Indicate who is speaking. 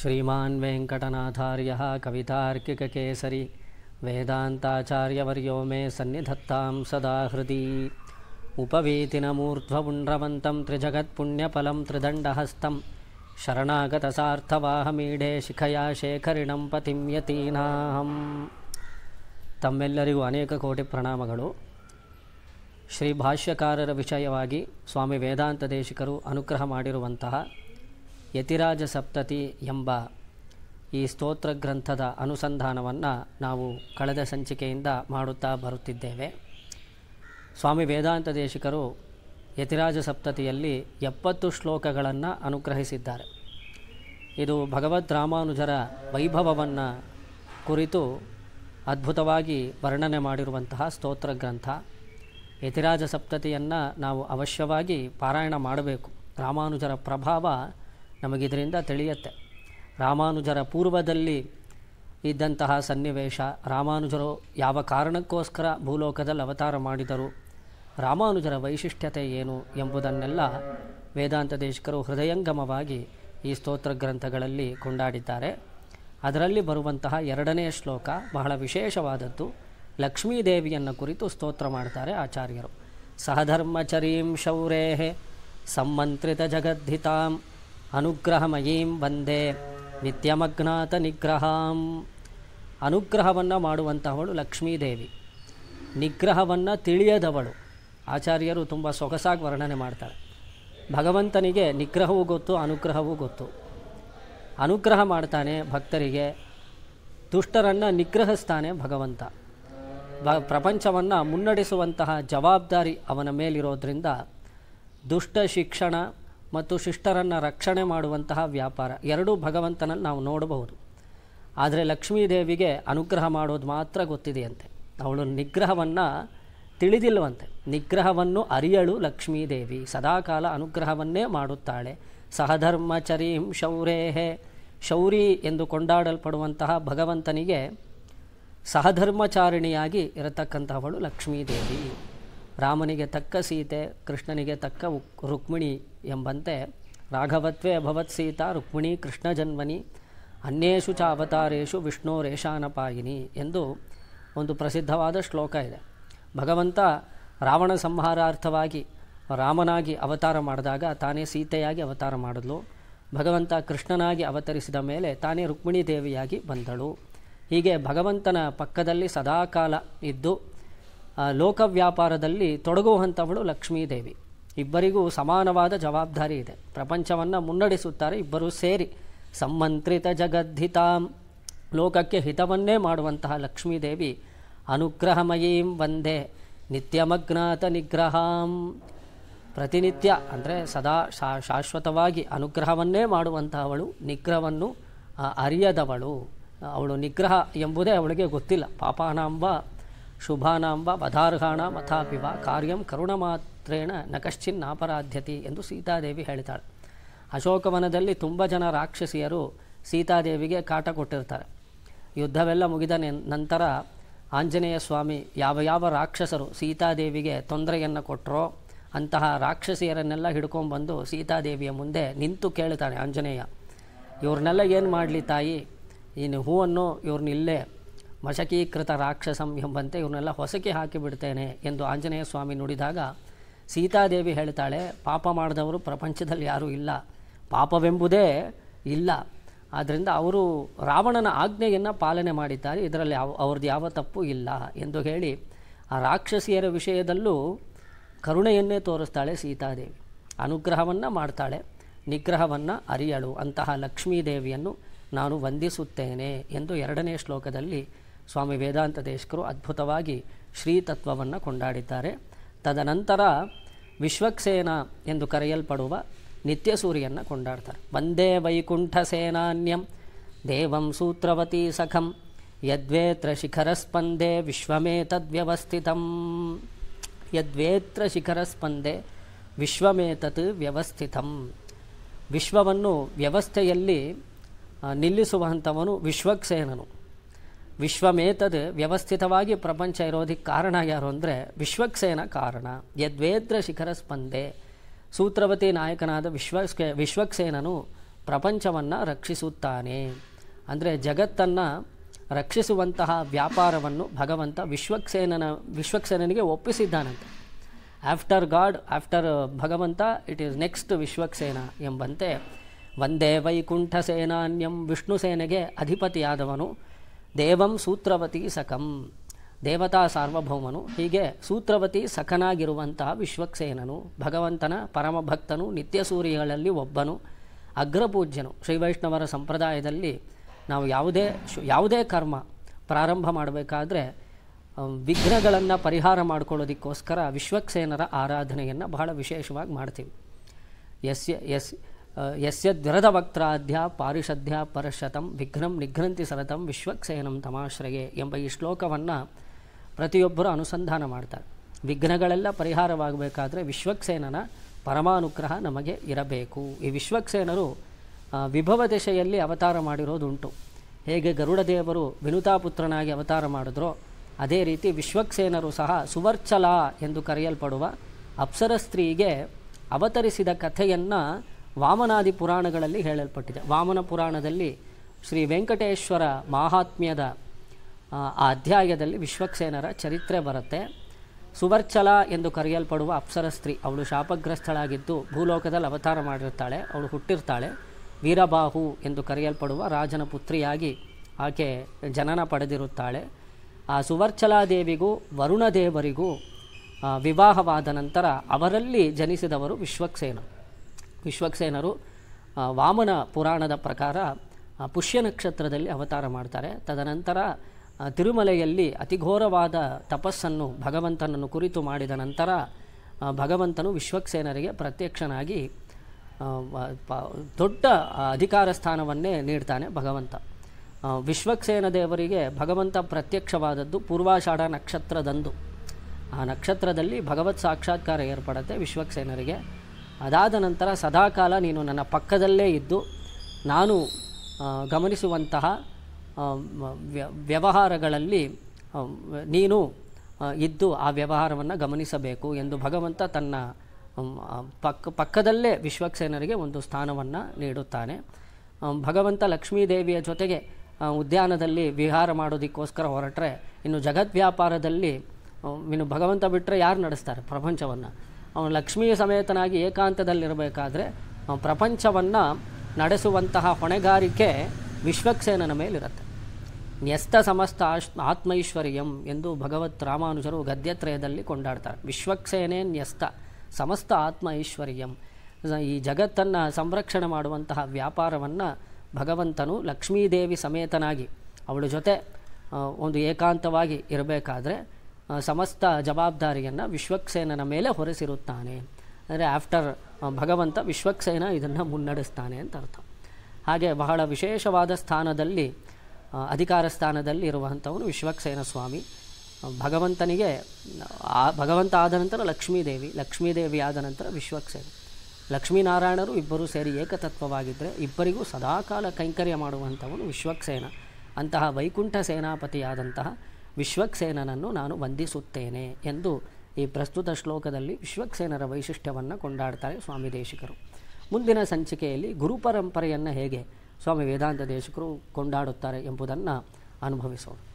Speaker 1: ಶ್ರೀಮಾನ್ ವೆಂಕಟನಾಥಾರ್ಯ ಕೇಸರಿ ವೇದಾಂತಾಚಾರ್ಯವರ್ಯೋ ಮೇ ಸನ್ನಿಧತ್ತಾಂ ಸದಾ ಹೃದಿ उपवीतिनमूर्ध्वपुण्ड्रवन्तं ತ್ರಿದಂಡಹಸ್ತಂ ಶರಣಾಗತ ಶರಣಾಗತಸಾರ್ಥವಾಹಮೀಡೆ ಶಿಖಯ ಶೇಖರಿಣಂ ಪತಿಂ ಯತೀನಾಹಂ ತಮ್ಮೆಲ್ಲರಿಗೂ ಅನೇಕ ಕೋಟಿ ಪ್ರಣಾಮಗಳು ಶ್ರೀ ಭಾಷ್ಯಕಾರರ ವಿಷಯವಾಗಿ ಸ್ವಾಮಿ ವೇದಾಂತ ದೇಶಿಕರು ಅನುಗ್ರಹ ಮಾಡಿರುವಂತಹ ಯತಿರಾಜ ಸಪ್ತತಿ ಎಂಬ ಈ ಸ್ತೋತ್ರ ಗ್ರಂಥದ ಅನುಸಂಧಾನವನ್ನು ನಾವು ಕಳೆದ ಸಂಚಿಕೆಯಿಂದ ಮಾಡುತ್ತಾ ಬರುತ್ತಿದ್ದೇವೆ ಸ್ವಾಮಿ ವೇದಾಂತ ದೇಶಿಕರು ಯತಿರಾಜ ಸಪ್ತತಿಯಲ್ಲಿ ಎಪ್ಪತ್ತು ಶ್ಲೋಕಗಳನ್ನು ಅನುಗ್ರಹಿಸಿದ್ದಾರೆ ಇದು ಭಗವದ್ ರಾಮಾನುಜರ ವೈಭವವನ್ನು ಕುರಿತು ಅದ್ಭುತವಾಗಿ ವರ್ಣನೆ ಮಾಡಿರುವಂತಹ ಸ್ತೋತ್ರ ಗ್ರಂಥ ಯತಿರಾಜ ಸಪ್ತತಿಯನ್ನು ನಾವು ಅವಶ್ಯವಾಗಿ ಪಾರಾಯಣ ಮಾಡಬೇಕು ರಾಮಾನುಜರ ಪ್ರಭಾವ ನಮಗಿದರಿಂದ ತಿಳಿಯತ್ತೆ ರಾಮಾನುಜರ ಪೂರ್ವದಲ್ಲಿ ಇದ್ದಂತಹ ಸನ್ನಿವೇಶ ರಾಮಾನುಜರು ಯಾವ ಕಾರಣಕ್ಕೋಸ್ಕರ ಭೂಲೋಕದಲ್ಲಿ ಅವತಾರ ಮಾಡಿದರು ರಾಮಾನುಜರ ವೈಶಿಷ್ಟ್ಯತೆ ಏನು ಎಂಬುದನ್ನೆಲ್ಲ ವೇದಾಂತ ದೇಶಕರು ಹೃದಯಂಗಮವಾಗಿ ಈ ಸ್ತೋತ್ರ ಗ್ರಂಥಗಳಲ್ಲಿ ಕೊಂಡಾಡಿದ್ದಾರೆ ಅದರಲ್ಲಿ ಬರುವಂತಹ ಎರಡನೇ ಶ್ಲೋಕ ಬಹಳ ವಿಶೇಷವಾದದ್ದು ಲಕ್ಷ್ಮೀದೇವಿಯನ್ನು ಕುರಿತು ಸ್ತೋತ್ರ ಮಾಡ್ತಾರೆ ಆಚಾರ್ಯರು ಸಹಧರ್ಮಚರೀಂ ಶೌರೇಹೆ ಸಂಮಂತ್ರಿತ ಜಗದ್ಧಿತಾಂ ಅನುಗ್ರಹಮಯೀಂ ವಂದೇ ನಿತ್ಯಮಗ್ನಾಥ ನಿಗ್ರಹಾಂ ಅನುಗ್ರಹವನ್ನು ಮಾಡುವಂತಹವಳು ಲಕ್ಷ್ಮೀದೇವಿ ನಿಗ್ರಹವನ್ನು ತಿಳಿಯದವಳು ಆಚಾರ್ಯರು ತುಂಬ ಸೊಗಸಾಗಿ ವರ್ಣನೆ ಮಾಡ್ತಾರೆ ಭಗವಂತನಿಗೆ ನಿಗ್ರಹವೂ ಗೊತ್ತು ಅನುಗ್ರಹವೂ ಗೊತ್ತು ಅನುಗ್ರಹ ಮಾಡ್ತಾನೆ ಭಕ್ತರಿಗೆ ದುಷ್ಟರನ್ನು ನಿಗ್ರಹಿಸ್ತಾನೆ ಭಗವಂತ ಬ ಪ್ರಪಂಚವನ್ನು ಮುನ್ನಡೆಸುವಂತಹ ಜವಾಬ್ದಾರಿ ಅವನ ಮೇಲಿರೋದ್ರಿಂದ ದುಷ್ಟ ಶಿಕ್ಷಣ ಮತ್ತು ಶಿಷ್ಟರನ್ನು ರಕ್ಷಣೆ ಮಾಡುವಂತಹ ವ್ಯಾಪಾರ ಎರಡೂ ಭಗವಂತನನ್ನು ನಾವು ನೋಡಬಹುದು ಆದರೆ ಲಕ್ಷ್ಮೀದೇವಿಗೆ ಅನುಗ್ರಹ ಮಾಡೋದು ಮಾತ್ರ ಗೊತ್ತಿದೆಯಂತೆ ಅವಳು ನಿಗ್ರಹವನ್ನು ತಿಳಿದಿಲ್ಲವಂತೆ ನಿಗ್ರಹವನ್ನು ಅರಿಯಳು ಲಕ್ಷ್ಮೀದೇವಿ ಸದಾಕಾಲ ಅನುಗ್ರಹವನ್ನೇ ಮಾಡುತ್ತಾಳೆ ಸಹಧರ್ಮಚರೀಂ ಶೌರೇಹೆ ಶೌರಿ ಎಂದು ಕೊಂಡಾಡಲ್ಪಡುವಂತಹ ಭಗವಂತನಿಗೆ ಸಹಧರ್ಮಚಾರಿಣಿಯಾಗಿ ಇರತಕ್ಕಂತಹವಳು ಲಕ್ಷ್ಮೀದೇವಿ ರಾಮನಿಗೆ ತಕ್ಕ ಸೀತೆ ಕೃಷ್ಣನಿಗೆ ತಕ್ಕ ರುಕ್ಮಿಣಿ ಎಂಬಂತೆ ರಾಘವತ್ವೇ ಅಭವತ್ ಸೀತಾ ರುಕ್ಮಿಣಿ ಕೃಷ್ಣ ಜನ್ಮನಿ ಅನ್ಯೇಷು ಚ ಅವತಾರೇಷು ವಿಷ್ಣು ರೇಷಾನಪಾಯಿನಿ ಎಂದು ಒಂದು ಪ್ರಸಿದ್ಧವಾದ ಶ್ಲೋಕ ಇದೆ ಭಗವಂತ ರಾವಣ ಸಂಹಾರಾರ್ಥವಾಗಿ ರಾಮನಾಗಿ ಅವತಾರ ಮಾಡಿದಾಗ ತಾನೇ ಸೀತೆಯಾಗಿ ಅವತಾರ ಮಾಡಿದ್ಲು ಭಗವಂತ ಕೃಷ್ಣನಾಗಿ ಅವತರಿಸಿದ ಮೇಲೆ ತಾನೇ ರುಕ್ಮಿಣಿ ದೇವಿಯಾಗಿ ಬಂದಳು ಹೀಗೆ ಭಗವಂತನ ಪಕ್ಕದಲ್ಲಿ ಸದಾಕಾಲ ಇದ್ದು ಲೋಕ ವ್ಯಾಪಾರದಲ್ಲಿ ತೊಡಗುವಂಥವಳು ಲಕ್ಷ್ಮೀದೇವಿ ಇಬ್ಬರಿಗೂ ಸಮಾನವಾದ ಜವಾಬ್ದಾರಿ ಇದೆ ಪ್ರಪಂಚವನ್ನು ಮುನ್ನಡೆಸುತ್ತಾರೆ ಇಬ್ಬರೂ ಸೇರಿ ಸಂಮಂತ್ರಿತ ಜಗದ್ಧಿತಾಂ ಲೋಕಕ್ಕೆ ಹಿತವನ್ನೇ ಮಾಡುವಂತಹ ಲಕ್ಷ್ಮೀದೇವಿ ಅನುಗ್ರಹಮಯೀಂ ವಂದೇ ನಿತ್ಯಮಗ್ನಾತ ನಿಗ್ರಹಾಂ ಪ್ರತಿನಿತ್ಯ ಅಂದರೆ ಸದಾ ಶಾ ಶಾಶ್ವತವಾಗಿ ಅನುಗ್ರಹವನ್ನೇ ಮಾಡುವಂತಹವಳು ನಿಗ್ರಹವನ್ನು ಅರಿಯದವಳು ಅವಳು ನಿಗ್ರಹ ಎಂಬುದೇ ಅವಳಿಗೆ ಗೊತ್ತಿಲ್ಲ ಪಾಪಾನಾಂಬ ಶುಭಾನಾಂಬ ವಾ ಪದಾರ್ಹಾಣಾಂ ಅಥಾಪಿ ವಾ ಕಾರ್ಯಂ ಮಾತ್ರೇಣ ನ ಅಪರಾಧ್ಯತಿ ಎಂದು ಸೀತಾದೇವಿ ಹೇಳ್ತಾಳೆ ಅಶೋಕವನದಲ್ಲಿ ತುಂಬ ಜನ ರಾಕ್ಷಸಿಯರು ಸೀತಾದೇವಿಗೆ ಕಾಟ ಕೊಟ್ಟಿರ್ತಾರೆ ಯುದ್ಧವೆಲ್ಲ ಮುಗಿದ ನಂತರ ಆಂಜನೇಯ ಸ್ವಾಮಿ ಯಾವ ಯಾವ ರಾಕ್ಷಸರು ಸೀತಾದೇವಿಗೆ ತೊಂದರೆಯನ್ನು ಕೊಟ್ಟರೋ ಅಂತಹ ರಾಕ್ಷಸಿಯರನ್ನೆಲ್ಲ ಹಿಡ್ಕೊಂಡ್ಬಂದು ಸೀತಾದೇವಿಯ ಮುಂದೆ ನಿಂತು ಕೇಳ್ತಾನೆ ಆಂಜನೇಯ ಇವ್ರನ್ನೆಲ್ಲ ಏನು ಮಾಡಲಿ ತಾಯಿ ಈ ಹೂವನ್ನು ಇವ್ರನ್ನಿಲ್ಲೇ ಮಶಕೀಕೃತ ರಾಕ್ಷಸಂ ಎಂಬಂತೆ ಇವನ್ನೆಲ್ಲ ಹೊಸಕಿ ಹಾಕಿಬಿಡ್ತೇನೆ ಎಂದು ಆಂಜನೇಯ ಸ್ವಾಮಿ ನುಡಿದಾಗ ಸೀತಾದೇವಿ ಹೇಳ್ತಾಳೆ ಪಾಪ ಮಾಡಿದವರು ಪ್ರಪಂಚದಲ್ಲಿ ಯಾರೂ ಇಲ್ಲ ಪಾಪವೆಂಬುದೇ ಇಲ್ಲ ಆದ್ದರಿಂದ ಅವರು ರಾವಣನ ಆಜ್ಞೆಯನ್ನು ಪಾಲನೆ ಮಾಡಿದ್ದಾರೆ ಇದರಲ್ಲಿ ಯಾವ ಅವ್ರದ್ದು ಯಾವ ತಪ್ಪು ಇಲ್ಲ ಎಂದು ಹೇಳಿ ಆ ರಾಕ್ಷಸಿಯರ ವಿಷಯದಲ್ಲೂ ಕರುಣೆಯನ್ನೇ ತೋರಿಸ್ತಾಳೆ ಸೀತಾದೇವಿ ಅನುಗ್ರಹವನ್ನು ಮಾಡ್ತಾಳೆ ನಿಗ್ರಹವನ್ನು ಅರಿಯಳು ಅಂತಹ ಲಕ್ಷ್ಮೀದೇವಿಯನ್ನು ನಾನು ವಂದಿಸುತ್ತೇನೆ ಎಂದು ಎರಡನೇ ಶ್ಲೋಕದಲ್ಲಿ ಸ್ವಾಮಿ ವೇದಾಂತ ದೇಶಕರು ಅದ್ಭುತವಾಗಿ ಶ್ರೀತತ್ವವನ್ನು ಕೊಂಡಾಡಿದ್ದಾರೆ ತದನಂತರ ವಿಶ್ವಕ್ಸೇನ ಎಂದು ಕರೆಯಲ್ಪಡುವ ನಿತ್ಯಸೂರಿಯನ್ನು ಕೊಂಡಾಡ್ತಾರೆ ವಂದೇ ವೈಕುಂಠ ಸೇನಾನ್ಯಂ ದೇವಂ ಸೂತ್ರವತಿ ಸಖಂ ಯದ್ವೇತ್ರ ಶಿಖರಸ್ಪಂದೆ ವಿಶ್ವಮೇತದ್ವ್ಯವಸ್ಥಿತ ಯದ್ವೇತ್ರ ಶಿಖರಸ್ಪಂದೆ ವಿಶ್ವಮೇತತ್ ವ್ಯವಸ್ಥಿತಂ ವಿಶ್ವವನ್ನು ವ್ಯವಸ್ಥೆಯಲ್ಲಿ ನಿಲ್ಲಿಸುವಂಥವನು ವಿಶ್ವಕ್ಸೇನನು ವಿಶ್ವಮೇತದ್ ವ್ಯವಸ್ಥಿತವಾಗಿ ಪ್ರಪಂಚ ಇರೋದಕ್ಕೆ ಕಾರಣ ಯಾರು ಅಂದರೆ ವಿಶ್ವಕ್ಸೇನ ಕಾರಣ ಯದ್ವೇದ್ರ ಶಿಖರ ಸ್ಪಂದೆ ಸೂತ್ರವತಿ ನಾಯಕನಾದ ವಿಶ್ವ ವಿಶ್ವಕ್ಸೇನನು ಪ್ರಪಂಚವನ್ನು ರಕ್ಷಿಸುತ್ತಾನೆ ಅಂದರೆ ಜಗತ್ತನ್ನು ರಕ್ಷಿಸುವಂತಹ ವ್ಯಾಪಾರವನ್ನು ಭಗವಂತ ವಿಶ್ವಕ್ಸೇನನ ವಿಶ್ವಕ್ಸೇನನಿಗೆ ಒಪ್ಪಿಸಿದ್ದಾನಂತೆ ಆಫ್ಟರ್ ಗಾಡ್ ಆಫ್ಟರ್ ಭಗವಂತ ಇಟ್ ಈಸ್ ನೆಕ್ಸ್ಟ್ ವಿಶ್ವಕ್ಸೇನ ಎಂಬಂತೆ ವಂದೇ ವೈಕುಂಠ ಸೇನಾನ್ಯಂ ವಿಷ್ಣು ಸೇನೆಗೆ ಅಧಿಪತಿಯಾದವನು ದೇವಂ ಸೂತ್ರವತಿ ಸಖಂ ದೇವತಾ ಸಾರ್ವಭೌಮನು ಹೀಗೆ ಸೂತ್ರವತಿ ಸಖನಾಗಿರುವಂತಹ ವಿಶ್ವಕ್ಸೇನನು ಭಗವಂತನ ಪರಮಭಕ್ತನು ನಿತ್ಯ ಸೂರ್ಯಗಳಲ್ಲಿ ಒಬ್ಬನು ಅಗ್ರಪೂಜ್ಯನು ಶ್ರೀವೈಷ್ಣವರ ಸಂಪ್ರದಾಯದಲ್ಲಿ ನಾವು ಯಾವುದೇ ಯಾವುದೇ ಕರ್ಮ ಪ್ರಾರಂಭ ಮಾಡಬೇಕಾದ್ರೆ ವಿಘ್ನಗಳನ್ನು ಪರಿಹಾರ ಮಾಡಿಕೊಳ್ಳೋದಕ್ಕೋಸ್ಕರ ವಿಶ್ವಕ್ಸೇನರ ಆರಾಧನೆಯನ್ನು ಬಹಳ ವಿಶೇಷವಾಗಿ ಮಾಡ್ತೀವಿ ಎಸ್ ಎಸ್ ಯಸ್ಯ ವಕ್ತಾಧ್ಯ ಪಾರಿಷಧ್ಯ ಪರಶತಂ ವಿಘ್ನಂ ನಿಘ್ನಂತಿ ಸರತಂ ವಿಶ್ವಕ್ಸೇನಂ ತಮಾಶ್ರಯೇ ಎಂಬ ಈ ಶ್ಲೋಕವನ್ನು ಪ್ರತಿಯೊಬ್ಬರು ಅನುಸಂಧಾನ ಮಾಡ್ತಾರೆ ವಿಘ್ನಗಳೆಲ್ಲ ಪರಿಹಾರವಾಗಬೇಕಾದ್ರೆ ವಿಶ್ವಕ್ಸೇನನ ಪರಮಾನುಗ್ರಹ ನಮಗೆ ಇರಬೇಕು ಈ ವಿಶ್ವಕ್ಸೇನರು ವಿಭವ ದಿಶೆಯಲ್ಲಿ ಅವತಾರ ಮಾಡಿರೋದುಂಟು ಹೇಗೆ ಗರುಡದೇವರು ದೇವರು ವಿನುತಾಪುತ್ರನಾಗಿ ಅವತಾರ ಮಾಡಿದ್ರೋ ಅದೇ ರೀತಿ ವಿಶ್ವಕ್ಸೇನರು ಸಹ ಸುವರ್ಚಲ ಎಂದು ಕರೆಯಲ್ಪಡುವ ಅಪ್ಸರ ಸ್ತ್ರೀಗೆ ಅವತರಿಸಿದ ಕಥೆಯನ್ನು ವಾಮನಾದಿ ಪುರಾಣಗಳಲ್ಲಿ ಹೇಳಲ್ಪಟ್ಟಿದೆ ವಾಮನ ಪುರಾಣದಲ್ಲಿ ಶ್ರೀ ವೆಂಕಟೇಶ್ವರ ಮಾಹಾತ್ಮ್ಯದ ಆ ಅಧ್ಯಾಯದಲ್ಲಿ ವಿಶ್ವಕ್ಸೇನರ ಚರಿತ್ರೆ ಬರುತ್ತೆ ಸುವರ್ಚಲ ಎಂದು ಕರೆಯಲ್ಪಡುವ ಅಪ್ಸರ ಸ್ತ್ರೀ ಅವಳು ಶಾಪಗ್ರಸ್ಥಳಾಗಿದ್ದು ಭೂಲೋಕದಲ್ಲಿ ಅವತಾರ ಮಾಡಿರ್ತಾಳೆ ಅವಳು ಹುಟ್ಟಿರ್ತಾಳೆ ವೀರಬಾಹು ಎಂದು ಕರೆಯಲ್ಪಡುವ ರಾಜನ ಪುತ್ರಿಯಾಗಿ ಆಕೆ ಜನನ ಪಡೆದಿರುತ್ತಾಳೆ ಆ ಸುವರ್ಚಲಾದೇವಿಗೂ ವರುಣದೇವರಿಗೂ ವಿವಾಹವಾದ ನಂತರ ಅವರಲ್ಲಿ ಜನಿಸಿದವರು ವಿಶ್ವಕ್ಸೇನ ವಿಶ್ವಕ್ಸೇನರು ವಾಮನ ಪುರಾಣದ ಪ್ರಕಾರ ಪುಷ್ಯ ನಕ್ಷತ್ರದಲ್ಲಿ ಅವತಾರ ಮಾಡ್ತಾರೆ ತದನಂತರ ತಿರುಮಲೆಯಲ್ಲಿ ಅತಿಘೋರವಾದ ತಪಸ್ಸನ್ನು ಭಗವಂತನನ್ನು ಕುರಿತು ಮಾಡಿದ ನಂತರ ಭಗವಂತನು ವಿಶ್ವಕ್ಸೇನರಿಗೆ ಪ್ರತ್ಯಕ್ಷನಾಗಿ ದೊಡ್ಡ ಅಧಿಕಾರ ಸ್ಥಾನವನ್ನೇ ನೀಡ್ತಾನೆ ಭಗವಂತ ವಿಶ್ವಕ್ಸೇನ ದೇವರಿಗೆ ಭಗವಂತ ಪ್ರತ್ಯಕ್ಷವಾದದ್ದು ಪೂರ್ವಾಷಾಢ ನಕ್ಷತ್ರದಂದು ಆ ನಕ್ಷತ್ರದಲ್ಲಿ ಭಗವತ್ ಸಾಕ್ಷಾತ್ಕಾರ ಏರ್ಪಡುತ್ತೆ ವಿಶ್ವಕ್ಸೇನರಿಗೆ ಅದಾದ ನಂತರ ಸದಾಕಾಲ ನೀನು ನನ್ನ ಪಕ್ಕದಲ್ಲೇ ಇದ್ದು ನಾನು ಗಮನಿಸುವಂತಹ ವ್ಯವಹಾರಗಳಲ್ಲಿ ನೀನು ಇದ್ದು ಆ ವ್ಯವಹಾರವನ್ನು ಗಮನಿಸಬೇಕು ಎಂದು ಭಗವಂತ ತನ್ನ ಪಕ್ಕ ಪಕ್ಕದಲ್ಲೇ ವಿಶ್ವಕ್ಸೇನರಿಗೆ ಒಂದು ಸ್ಥಾನವನ್ನು ನೀಡುತ್ತಾನೆ ಭಗವಂತ ಲಕ್ಷ್ಮೀದೇವಿಯ ಜೊತೆಗೆ ಉದ್ಯಾನದಲ್ಲಿ ವಿಹಾರ ಮಾಡೋದಕ್ಕೋಸ್ಕರ ಹೊರಟ್ರೆ ಇನ್ನು ಜಗದ್ವ್ಯಾಪಾರದಲ್ಲಿ ಇನ್ನು ಭಗವಂತ ಬಿಟ್ಟರೆ ಯಾರು ನಡೆಸ್ತಾರೆ ಪ್ರಪಂಚವನ್ನು ಅವನು ಲಕ್ಷ್ಮೀ ಸಮೇತನಾಗಿ ಏಕಾಂತದಲ್ಲಿರಬೇಕಾದ್ರೆ ಪ್ರಪಂಚವನ್ನು ನಡೆಸುವಂತಹ ಹೊಣೆಗಾರಿಕೆ ವಿಶ್ವಕ್ಸೇನನ ಮೇಲಿರುತ್ತೆ ನ್ಯಸ್ತ ಸಮಸ್ತ ಆಶ್ ಆತ್ಮೈಶ್ವರ್ಯಂ ಎಂದು ಭಗವತ್ ರಾಮಾನುಜರು ಗದ್ಯತ್ರಯದಲ್ಲಿ ಕೊಂಡಾಡ್ತಾರೆ ವಿಶ್ವಕ್ಸೇನೆ ನ್ಯಸ್ತ ಸಮಸ್ತ ಆತ್ಮ ಐಶ್ವರ್ಯಂ ಈ ಜಗತ್ತನ್ನು ಸಂರಕ್ಷಣೆ ಮಾಡುವಂತಹ ವ್ಯಾಪಾರವನ್ನು ಭಗವಂತನು ಲಕ್ಷ್ಮೀದೇವಿ ಸಮೇತನಾಗಿ ಅವಳ ಜೊತೆ ಒಂದು ಏಕಾಂತವಾಗಿ ಇರಬೇಕಾದ್ರೆ ಸಮಸ್ತ ಜವಾಬ್ದಾರಿಯನ್ನು ವಿಶ್ವಕ್ಸೇನನ ಮೇಲೆ ಹೊರೆಸಿರುತ್ತಾನೆ ಅಂದರೆ ಆಫ್ಟರ್ ಭಗವಂತ ವಿಶ್ವಕ್ಸೇನ ಇದನ್ನು ಮುನ್ನಡೆಸ್ತಾನೆ ಅಂತ ಅರ್ಥ ಹಾಗೆ ಬಹಳ ವಿಶೇಷವಾದ ಸ್ಥಾನದಲ್ಲಿ ಅಧಿಕಾರ ಸ್ಥಾನದಲ್ಲಿ ಇರುವಂಥವನು ವಿಶ್ವಕ್ಸೇನ ಸ್ವಾಮಿ ಭಗವಂತನಿಗೆ ಆ ಭಗವಂತ ಆದ ನಂತರ ಲಕ್ಷ್ಮೀದೇವಿ ಲಕ್ಷ್ಮೀದೇವಿ ಆದ ನಂತರ ವಿಶ್ವಕ್ಸೇನ ಲಕ್ಷ್ಮೀನಾರಾಯಣರು ಇಬ್ಬರೂ ಸೇರಿ ಏಕತತ್ವವಾಗಿದ್ದರೆ ಇಬ್ಬರಿಗೂ ಸದಾಕಾಲ ಕೈಂಕರ್ಯ ಮಾಡುವಂಥವನು ವಿಶ್ವಕ್ಸೇನ ಅಂತಹ ವೈಕುಂಠ ಸೇನಾಪತಿಯಾದಂತಹ ವಿಶ್ವಕ್ಸೇನನನ್ನು ನಾನು ವಂದಿಸುತ್ತೇನೆ ಎಂದು ಈ ಪ್ರಸ್ತುತ ಶ್ಲೋಕದಲ್ಲಿ ವಿಶ್ವಕ್ಸೇನರ ವೈಶಿಷ್ಟ್ಯವನ್ನು ಕೊಂಡಾಡ್ತಾರೆ ಸ್ವಾಮಿ ದೇಶಿಕರು ಮುಂದಿನ ಸಂಚಿಕೆಯಲ್ಲಿ ಗುರು ಹೇಗೆ ಸ್ವಾಮಿ ವೇದಾಂತ ದೇಶಕರು ಕೊಂಡಾಡುತ್ತಾರೆ ಎಂಬುದನ್ನು ಅನುಭವಿಸೋಣ